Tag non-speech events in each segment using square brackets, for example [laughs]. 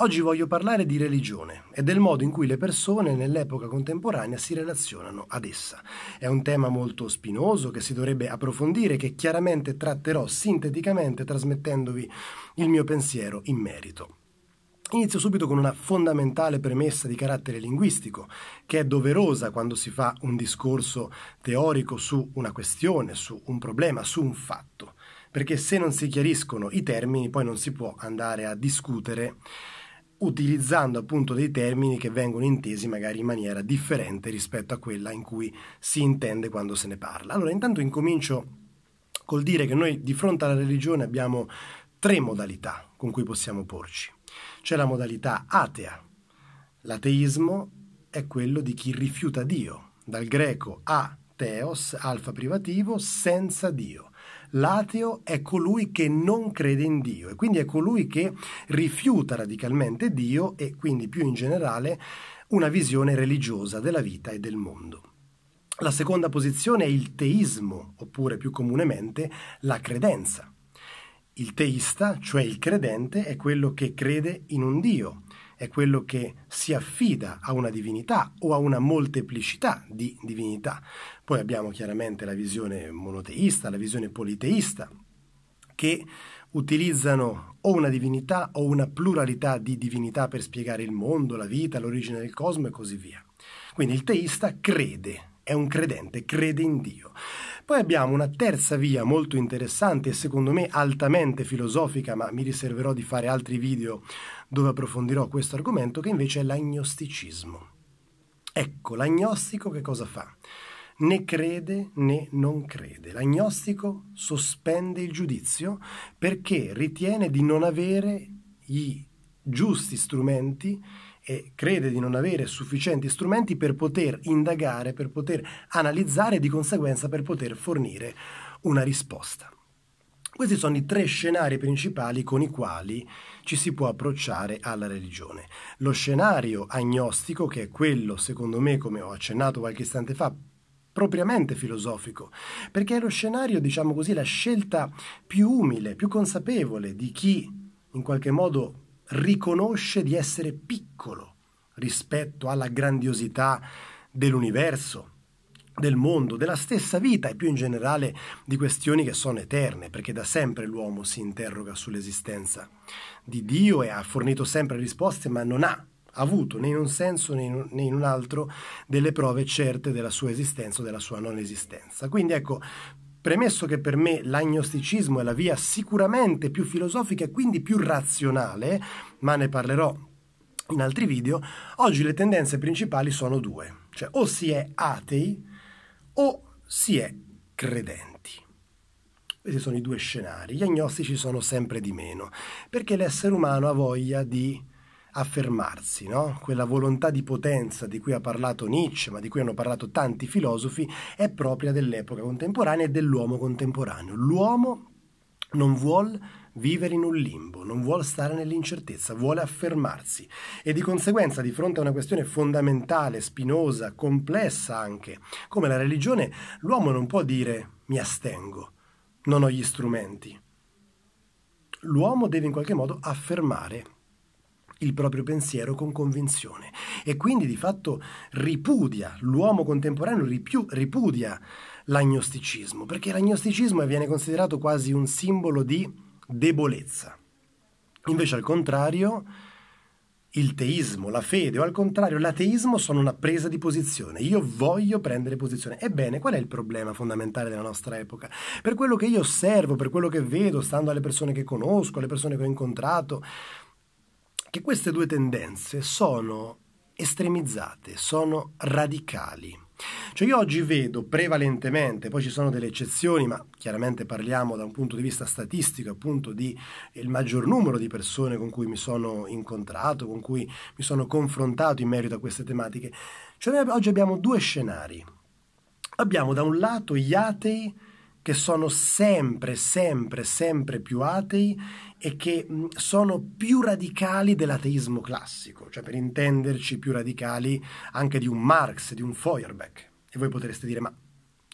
Oggi voglio parlare di religione e del modo in cui le persone nell'epoca contemporanea si relazionano ad essa. È un tema molto spinoso che si dovrebbe approfondire, che chiaramente tratterò sinteticamente trasmettendovi il mio pensiero in merito. Inizio subito con una fondamentale premessa di carattere linguistico, che è doverosa quando si fa un discorso teorico su una questione, su un problema, su un fatto, perché se non si chiariscono i termini poi non si può andare a discutere utilizzando appunto dei termini che vengono intesi magari in maniera differente rispetto a quella in cui si intende quando se ne parla. Allora, intanto incomincio col dire che noi di fronte alla religione abbiamo tre modalità con cui possiamo porci. C'è la modalità atea. L'ateismo è quello di chi rifiuta Dio, dal greco a teos, alfa privativo, senza Dio l'ateo è colui che non crede in Dio e quindi è colui che rifiuta radicalmente Dio e quindi più in generale una visione religiosa della vita e del mondo. La seconda posizione è il teismo, oppure più comunemente la credenza. Il teista, cioè il credente, è quello che crede in un Dio è quello che si affida a una divinità o a una molteplicità di divinità. Poi abbiamo chiaramente la visione monoteista, la visione politeista, che utilizzano o una divinità o una pluralità di divinità per spiegare il mondo, la vita, l'origine del cosmo e così via. Quindi il teista crede, è un credente, crede in Dio. Poi abbiamo una terza via molto interessante e secondo me altamente filosofica, ma mi riserverò di fare altri video dove approfondirò questo argomento, che invece è l'agnosticismo. Ecco, l'agnostico che cosa fa? Né crede né non crede. L'agnostico sospende il giudizio perché ritiene di non avere gli giusti strumenti e crede di non avere sufficienti strumenti per poter indagare, per poter analizzare e di conseguenza per poter fornire una risposta. Questi sono i tre scenari principali con i quali ci si può approcciare alla religione. Lo scenario agnostico, che è quello, secondo me, come ho accennato qualche istante fa, propriamente filosofico, perché è lo scenario, diciamo così, la scelta più umile, più consapevole di chi in qualche modo riconosce di essere piccolo rispetto alla grandiosità dell'universo, del mondo, della stessa vita e più in generale di questioni che sono eterne, perché da sempre l'uomo si interroga sull'esistenza di Dio e ha fornito sempre risposte, ma non ha avuto né in un senso né in un altro delle prove certe della sua esistenza o della sua non esistenza. Quindi ecco, Premesso che per me l'agnosticismo è la via sicuramente più filosofica e quindi più razionale, ma ne parlerò in altri video, oggi le tendenze principali sono due, cioè o si è atei o si è credenti. Questi sono i due scenari. Gli agnostici sono sempre di meno, perché l'essere umano ha voglia di affermarsi, no? quella volontà di potenza di cui ha parlato Nietzsche, ma di cui hanno parlato tanti filosofi, è propria dell'epoca contemporanea e dell'uomo contemporaneo. L'uomo non vuole vivere in un limbo, non vuole stare nell'incertezza, vuole affermarsi e di conseguenza di fronte a una questione fondamentale, spinosa, complessa anche, come la religione, l'uomo non può dire mi astengo, non ho gli strumenti. L'uomo deve in qualche modo affermare il proprio pensiero con convinzione e quindi di fatto ripudia, l'uomo contemporaneo ripiu, ripudia l'agnosticismo, perché l'agnosticismo viene considerato quasi un simbolo di debolezza. Invece al contrario, il teismo, la fede o al contrario l'ateismo sono una presa di posizione. Io voglio prendere posizione. Ebbene, qual è il problema fondamentale della nostra epoca? Per quello che io osservo, per quello che vedo, stando alle persone che conosco, alle persone che ho incontrato, che queste due tendenze sono estremizzate, sono radicali. Cioè io oggi vedo prevalentemente, poi ci sono delle eccezioni, ma chiaramente parliamo da un punto di vista statistico, appunto di eh, il maggior numero di persone con cui mi sono incontrato, con cui mi sono confrontato in merito a queste tematiche. Cioè noi oggi abbiamo due scenari. Abbiamo da un lato gli atei che sono sempre, sempre, sempre più atei e che sono più radicali dell'ateismo classico, cioè per intenderci più radicali anche di un Marx, di un Feuerbach. E voi potreste dire, ma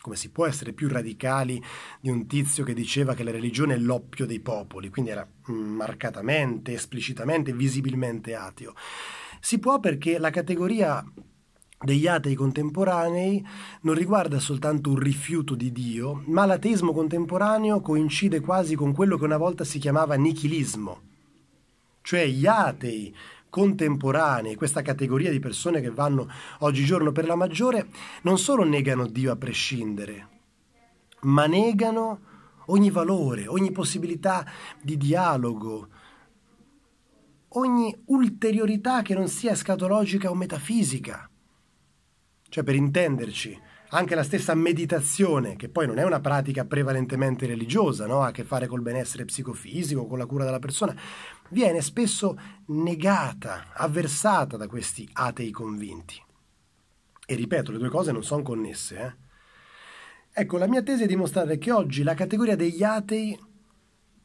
come si può essere più radicali di un tizio che diceva che la religione è l'oppio dei popoli, quindi era marcatamente, esplicitamente, visibilmente ateo? Si può perché la categoria degli atei contemporanei non riguarda soltanto un rifiuto di Dio, ma l'ateismo contemporaneo coincide quasi con quello che una volta si chiamava nichilismo. Cioè gli atei contemporanei, questa categoria di persone che vanno oggigiorno per la maggiore, non solo negano Dio a prescindere, ma negano ogni valore, ogni possibilità di dialogo, ogni ulteriorità che non sia scatologica o metafisica. Cioè, per intenderci, anche la stessa meditazione, che poi non è una pratica prevalentemente religiosa, no? ha a che fare col benessere psicofisico, con la cura della persona, viene spesso negata, avversata da questi atei convinti. E ripeto, le due cose non sono connesse. Eh? Ecco, la mia tesi è dimostrare che oggi la categoria degli atei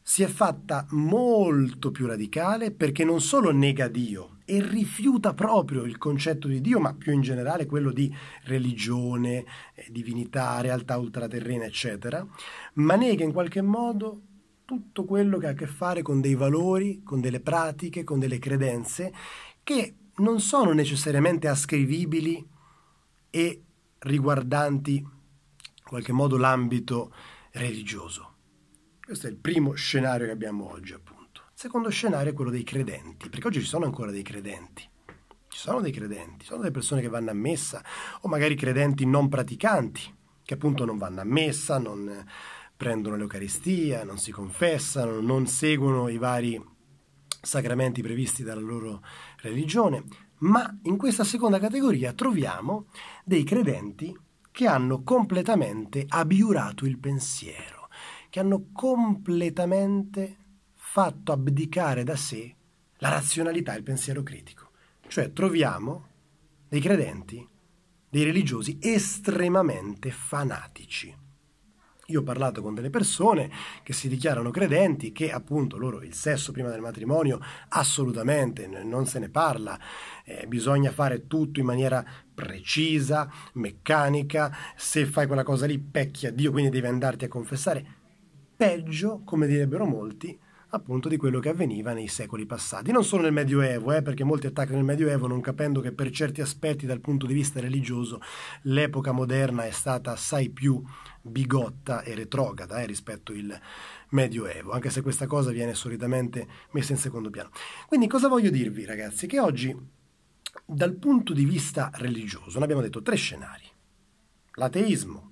si è fatta molto più radicale perché non solo nega Dio, e rifiuta proprio il concetto di Dio, ma più in generale quello di religione, eh, divinità, realtà ultraterrena, eccetera, ma nega in qualche modo tutto quello che ha a che fare con dei valori, con delle pratiche, con delle credenze che non sono necessariamente ascrivibili e riguardanti in qualche modo l'ambito religioso. Questo è il primo scenario che abbiamo oggi, appunto. Secondo scenario è quello dei credenti, perché oggi ci sono ancora dei credenti. Ci sono dei credenti, sono delle persone che vanno a messa o magari credenti non praticanti, che appunto non vanno a messa, non eh, prendono l'Eucaristia, non si confessano, non seguono i vari sacramenti previsti dalla loro religione, ma in questa seconda categoria troviamo dei credenti che hanno completamente abiurato il pensiero, che hanno completamente fatto abdicare da sé la razionalità e il pensiero critico. Cioè troviamo dei credenti, dei religiosi estremamente fanatici. Io ho parlato con delle persone che si dichiarano credenti, che appunto loro il sesso prima del matrimonio assolutamente non se ne parla, eh, bisogna fare tutto in maniera precisa, meccanica, se fai quella cosa lì pecchia Dio, quindi devi andarti a confessare. Peggio, come direbbero molti, appunto di quello che avveniva nei secoli passati, non solo nel Medioevo, eh, perché molti attaccano il Medioevo non capendo che per certi aspetti dal punto di vista religioso l'epoca moderna è stata assai più bigotta e retrograda eh, rispetto al Medioevo, anche se questa cosa viene solitamente messa in secondo piano. Quindi cosa voglio dirvi ragazzi? Che oggi dal punto di vista religioso ne abbiamo detto tre scenari, l'ateismo,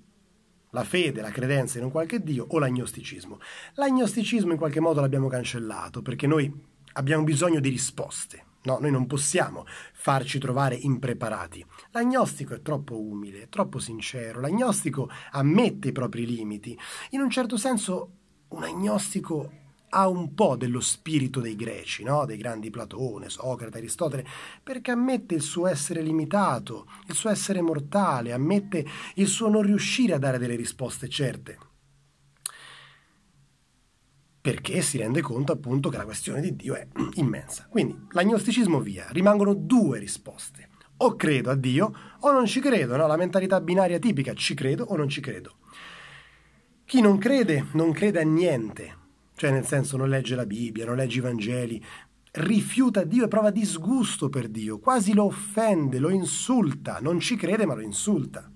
la fede, la credenza in un qualche Dio o l'agnosticismo. L'agnosticismo in qualche modo l'abbiamo cancellato perché noi abbiamo bisogno di risposte. No, noi non possiamo farci trovare impreparati. L'agnostico è troppo umile, è troppo sincero, l'agnostico ammette i propri limiti. In un certo senso un agnostico ha un po' dello spirito dei greci, no? dei grandi Platone, Socrate, Aristotele, perché ammette il suo essere limitato, il suo essere mortale, ammette il suo non riuscire a dare delle risposte certe perché si rende conto appunto che la questione di Dio è [clears throat] immensa. Quindi l'agnosticismo via, rimangono due risposte. O credo a Dio o non ci credo, no? la mentalità binaria tipica, ci credo o non ci credo. Chi non crede non crede a niente, cioè, nel senso, non legge la Bibbia, non legge i Vangeli, rifiuta Dio e prova disgusto per Dio, quasi lo offende, lo insulta, non ci crede ma lo insulta.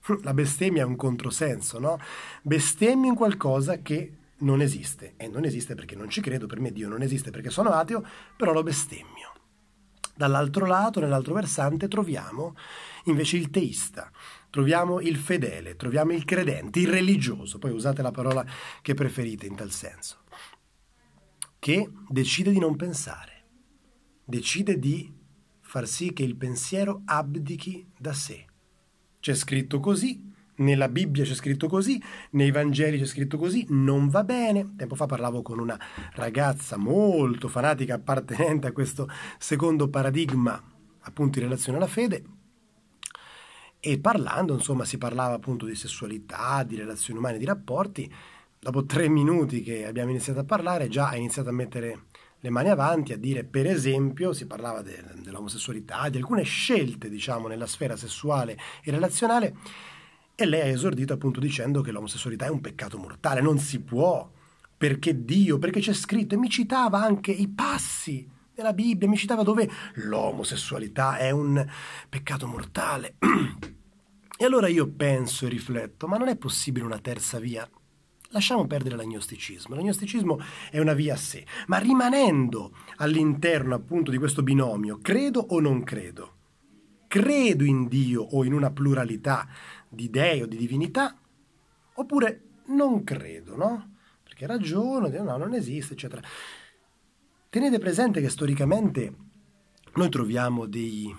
[laughs] La bestemmia è un controsenso, no? Bestemmia in qualcosa che non esiste. E non esiste perché non ci credo, per me Dio non esiste perché sono ateo, però lo bestemmio. Dall'altro lato, nell'altro versante, troviamo invece il teista, troviamo il fedele, troviamo il credente, il religioso, poi usate la parola che preferite in tal senso che decide di non pensare, decide di far sì che il pensiero abdichi da sé. C'è scritto così, nella Bibbia c'è scritto così, nei Vangeli c'è scritto così, non va bene. Tempo fa parlavo con una ragazza molto fanatica appartenente a questo secondo paradigma, appunto in relazione alla fede, e parlando, insomma, si parlava appunto di sessualità, di relazioni umane, di rapporti, dopo tre minuti che abbiamo iniziato a parlare, già ha iniziato a mettere le mani avanti, a dire per esempio, si parlava de, dell'omosessualità, di alcune scelte diciamo nella sfera sessuale e relazionale e lei ha esordito appunto dicendo che l'omosessualità è un peccato mortale, non si può, perché Dio, perché c'è scritto e mi citava anche i passi della Bibbia, mi citava dove l'omosessualità è un peccato mortale. [clears throat] E allora io penso e rifletto, ma non è possibile una terza via? Lasciamo perdere l'agnosticismo. L'agnosticismo è una via a sé, ma rimanendo all'interno appunto di questo binomio, credo o non credo, credo in Dio o in una pluralità di dei o di divinità, oppure non credo, no? Perché ragiono, no, non esiste, eccetera. Tenete presente che storicamente noi troviamo dei,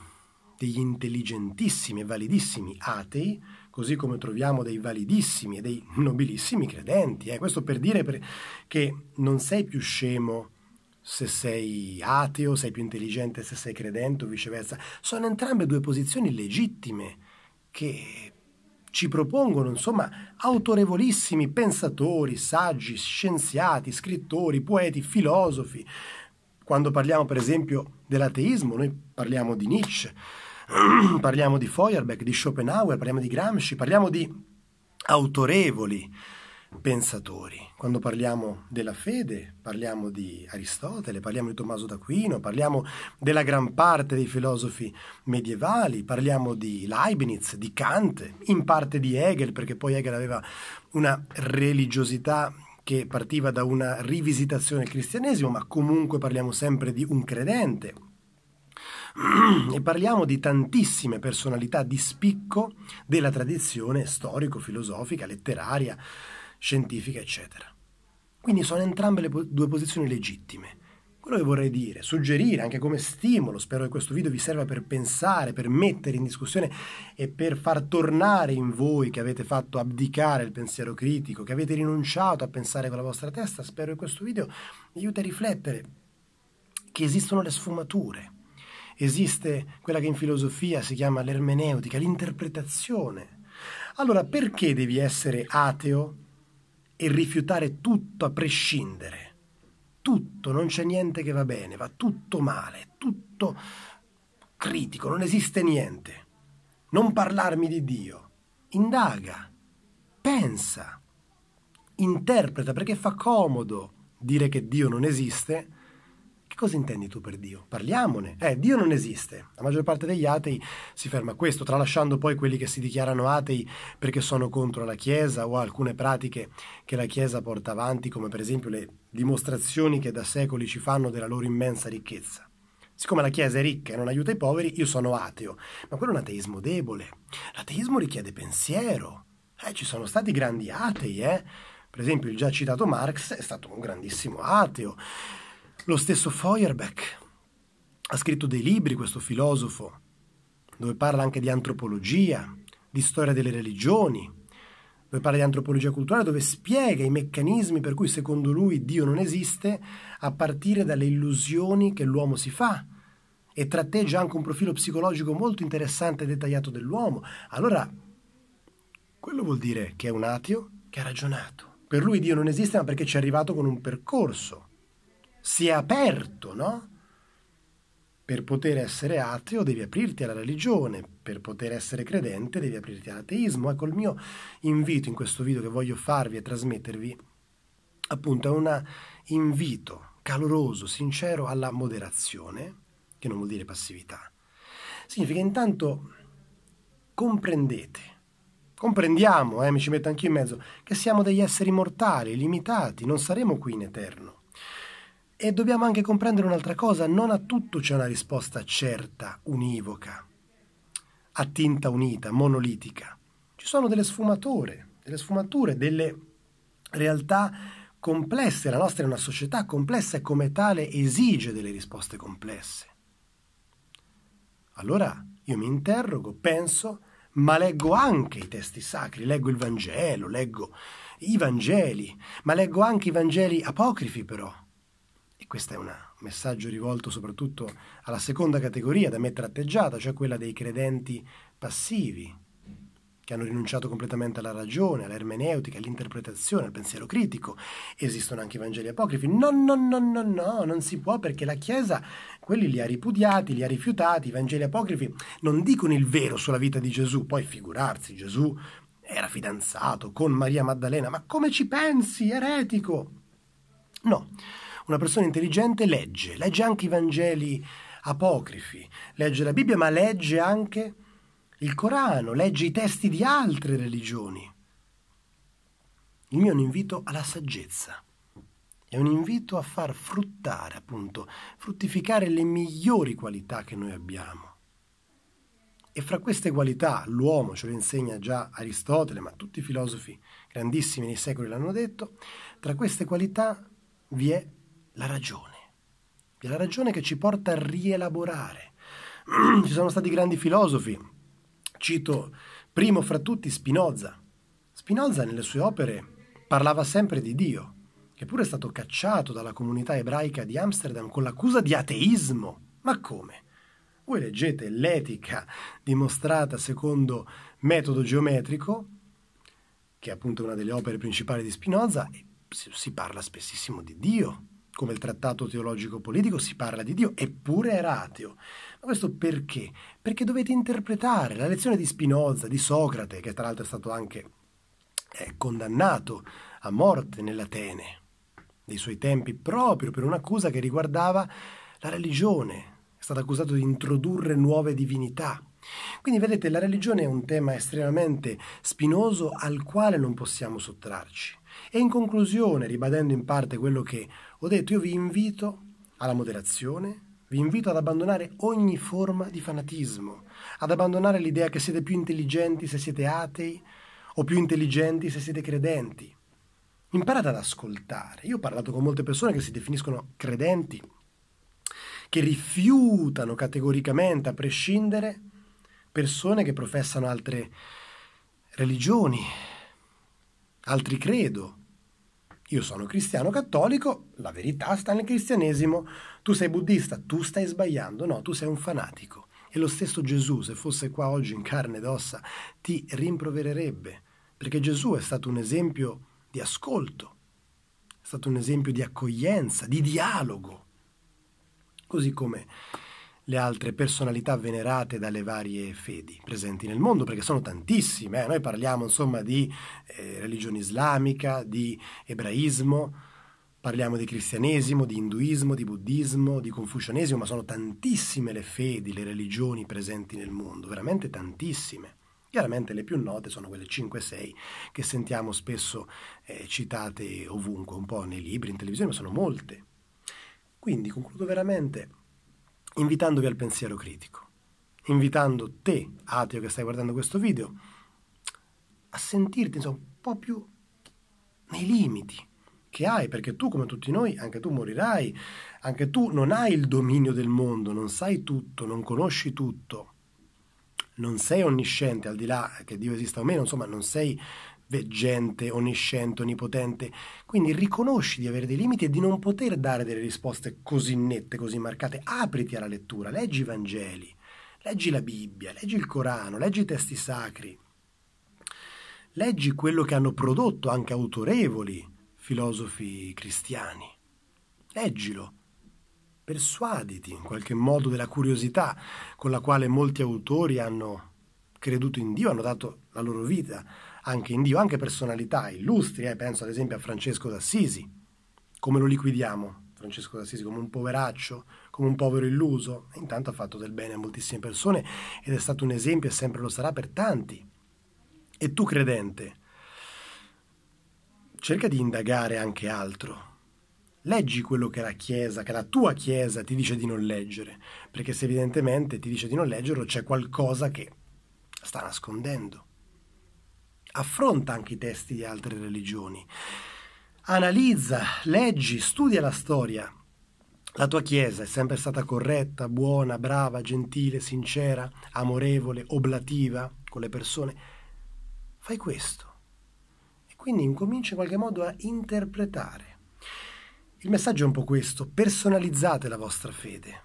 degli intelligentissimi e validissimi atei così come troviamo dei validissimi e dei nobilissimi credenti. Eh? Questo per dire per... che non sei più scemo se sei ateo, sei più intelligente se sei credente o viceversa. Sono entrambe due posizioni legittime che ci propongono insomma autorevolissimi pensatori, saggi, scienziati, scrittori, poeti, filosofi. Quando parliamo per esempio dell'ateismo, noi parliamo di Nietzsche [clears throat] parliamo di Feuerbach, di Schopenhauer, parliamo di Gramsci, parliamo di autorevoli pensatori. Quando parliamo della fede, parliamo di Aristotele, parliamo di Tommaso d'Aquino, parliamo della gran parte dei filosofi medievali, parliamo di Leibniz, di Kant, in parte di Hegel, perché poi Hegel aveva una religiosità che partiva da una rivisitazione del cristianesimo, ma comunque parliamo sempre di un credente e parliamo di tantissime personalità di spicco della tradizione storico-filosofica, letteraria, scientifica, eccetera. Quindi sono entrambe le po- due posizioni legittime. Quello che vorrei dire, suggerire anche come stimolo, spero che questo video vi serva per pensare, per mettere in discussione e per far tornare in voi che avete fatto abdicare il pensiero critico, che avete rinunciato a pensare con la vostra testa, spero che questo video vi aiuti a riflettere che esistono le sfumature, esiste quella che in filosofia si chiama l'ermeneutica, l'interpretazione. Allora perché devi essere ateo e rifiutare tutto a prescindere? Tutto, non c'è niente che va bene, va tutto male, tutto critico, non esiste niente. Non parlarmi di Dio. Indaga, pensa, interpreta perché fa comodo dire che Dio non esiste cosa intendi tu per Dio? Parliamone. Eh, Dio non esiste. La maggior parte degli atei si ferma a questo, tralasciando poi quelli che si dichiarano atei perché sono contro la Chiesa o alcune pratiche che la Chiesa porta avanti, come per esempio le dimostrazioni che da secoli ci fanno della loro immensa ricchezza. Siccome la Chiesa è ricca e non aiuta i poveri, io sono ateo. Ma quello è un ateismo debole. L'ateismo richiede pensiero. Eh, ci sono stati grandi atei, eh? Per esempio il già citato Marx è stato un grandissimo ateo. Lo stesso Feuerbeck ha scritto dei libri, questo filosofo, dove parla anche di antropologia, di storia delle religioni, dove parla di antropologia culturale, dove spiega i meccanismi per cui secondo lui Dio non esiste a partire dalle illusioni che l'uomo si fa e tratteggia anche un profilo psicologico molto interessante e dettagliato dell'uomo. Allora, quello vuol dire che è un ateo che ha ragionato. Per lui Dio non esiste ma perché ci è arrivato con un percorso si è aperto, no? Per poter essere ateo devi aprirti alla religione, per poter essere credente devi aprirti all'ateismo. Ecco, il mio invito in questo video che voglio farvi e trasmettervi, appunto, è un invito caloroso, sincero alla moderazione, che non vuol dire passività. Significa intanto comprendete, comprendiamo, eh, mi ci metto anche in mezzo, che siamo degli esseri mortali, limitati, non saremo qui in eterno. E dobbiamo anche comprendere un'altra cosa, non a tutto c'è una risposta certa, univoca, a tinta unita, monolitica. Ci sono delle sfumature, delle sfumature, delle realtà complesse. La nostra è una società complessa e come tale esige delle risposte complesse. Allora io mi interrogo, penso, ma leggo anche i testi sacri, leggo il Vangelo, leggo i Vangeli, ma leggo anche i Vangeli apocrifi però, e questo è un messaggio rivolto soprattutto alla seconda categoria da mettere atteggiata, cioè quella dei credenti passivi, che hanno rinunciato completamente alla ragione, all'ermeneutica, all'interpretazione, al pensiero critico. Esistono anche i Vangeli apocrifi. No, no, no, no, no, non si può perché la Chiesa quelli li ha ripudiati, li ha rifiutati. I Vangeli apocrifi non dicono il vero sulla vita di Gesù, poi figurarsi, Gesù era fidanzato con Maria Maddalena, ma come ci pensi, eretico? No una persona intelligente legge, legge anche i Vangeli apocrifi, legge la Bibbia, ma legge anche il Corano, legge i testi di altre religioni. Il mio è un invito alla saggezza, è un invito a far fruttare, appunto, fruttificare le migliori qualità che noi abbiamo. E fra queste qualità l'uomo, ce lo insegna già Aristotele, ma tutti i filosofi grandissimi nei secoli l'hanno detto, tra queste qualità vi è la ragione. È la ragione che ci porta a rielaborare. [clears throat] Ci sono stati grandi filosofi, cito primo fra tutti Spinoza. Spinoza nelle sue opere parlava sempre di Dio, che pure è stato cacciato dalla comunità ebraica di Amsterdam con l'accusa di ateismo. Ma come? Voi leggete l'etica dimostrata secondo metodo geometrico, che è appunto una delle opere principali di Spinoza, e si parla spessissimo di Dio, come il trattato teologico politico si parla di Dio, eppure era ateo. Ma questo perché? Perché dovete interpretare la lezione di Spinoza, di Socrate, che tra l'altro è stato anche eh, condannato a morte nell'Atene dei suoi tempi proprio per un'accusa che riguardava la religione. È stato accusato di introdurre nuove divinità. Quindi vedete, la religione è un tema estremamente spinoso al quale non possiamo sottrarci. E in conclusione, ribadendo in parte quello che ho detto io vi invito alla moderazione, vi invito ad abbandonare ogni forma di fanatismo, ad abbandonare l'idea che siete più intelligenti se siete atei o più intelligenti se siete credenti. Imparate ad ascoltare. Io ho parlato con molte persone che si definiscono credenti, che rifiutano categoricamente, a prescindere, persone che professano altre religioni, altri credo, io sono cristiano cattolico, la verità sta nel cristianesimo. Tu sei buddista, tu stai sbagliando. No, tu sei un fanatico. E lo stesso Gesù, se fosse qua oggi in carne ed ossa, ti rimprovererebbe, perché Gesù è stato un esempio di ascolto, è stato un esempio di accoglienza, di dialogo. Così come le altre personalità venerate dalle varie fedi presenti nel mondo, perché sono tantissime. Eh? Noi parliamo insomma di eh, religione islamica, di ebraismo, parliamo di cristianesimo, di induismo, di buddismo, di confucianesimo, ma sono tantissime le fedi, le religioni presenti nel mondo, veramente tantissime. Chiaramente le più note sono quelle 5-6 che sentiamo spesso eh, citate ovunque, un po' nei libri, in televisione, ma sono molte. Quindi concludo veramente invitandovi al pensiero critico, invitando te, ateo che stai guardando questo video, a sentirti insomma, un po' più nei limiti che hai, perché tu come tutti noi, anche tu morirai, anche tu non hai il dominio del mondo, non sai tutto, non conosci tutto, non sei onnisciente, al di là che Dio esista o meno, insomma non sei veggente, onnisciente, onnipotente. Quindi riconosci di avere dei limiti e di non poter dare delle risposte così nette, così marcate. Apriti alla lettura, leggi i Vangeli, leggi la Bibbia, leggi il Corano, leggi i testi sacri, leggi quello che hanno prodotto anche autorevoli filosofi cristiani. Leggilo. Persuaditi in qualche modo della curiosità con la quale molti autori hanno creduto in Dio, hanno dato la loro vita anche in Dio, anche personalità illustri, eh, penso ad esempio a Francesco d'Assisi. Come lo liquidiamo? Francesco d'Assisi come un poveraccio, come un povero illuso, intanto ha fatto del bene a moltissime persone ed è stato un esempio e sempre lo sarà per tanti. E tu credente, cerca di indagare anche altro. Leggi quello che la Chiesa, che la tua Chiesa ti dice di non leggere, perché se evidentemente ti dice di non leggerlo c'è qualcosa che sta nascondendo affronta anche i testi di altre religioni. Analizza, leggi, studia la storia. La tua Chiesa è sempre stata corretta, buona, brava, gentile, sincera, amorevole, oblativa con le persone. Fai questo. E quindi incominci in qualche modo a interpretare. Il messaggio è un po' questo, personalizzate la vostra fede,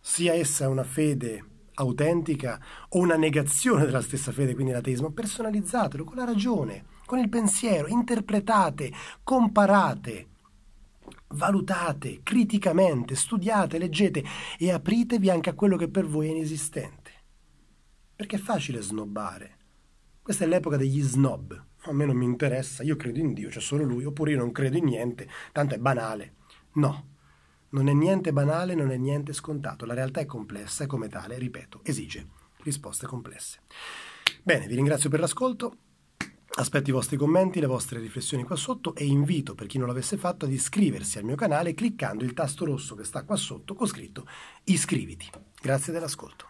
sia essa una fede autentica o una negazione della stessa fede, quindi l'ateismo, personalizzatelo con la ragione, con il pensiero, interpretate, comparate, valutate criticamente, studiate, leggete e apritevi anche a quello che per voi è inesistente. Perché è facile snobbare. Questa è l'epoca degli snob. A me non mi interessa, io credo in Dio, c'è cioè solo Lui, oppure io non credo in niente, tanto è banale. No, non è niente banale, non è niente scontato, la realtà è complessa e come tale, ripeto, esige risposte complesse. Bene, vi ringrazio per l'ascolto. Aspetto i vostri commenti, le vostre riflessioni qua sotto e invito per chi non l'avesse fatto ad iscriversi al mio canale cliccando il tasto rosso che sta qua sotto con scritto iscriviti. Grazie dell'ascolto.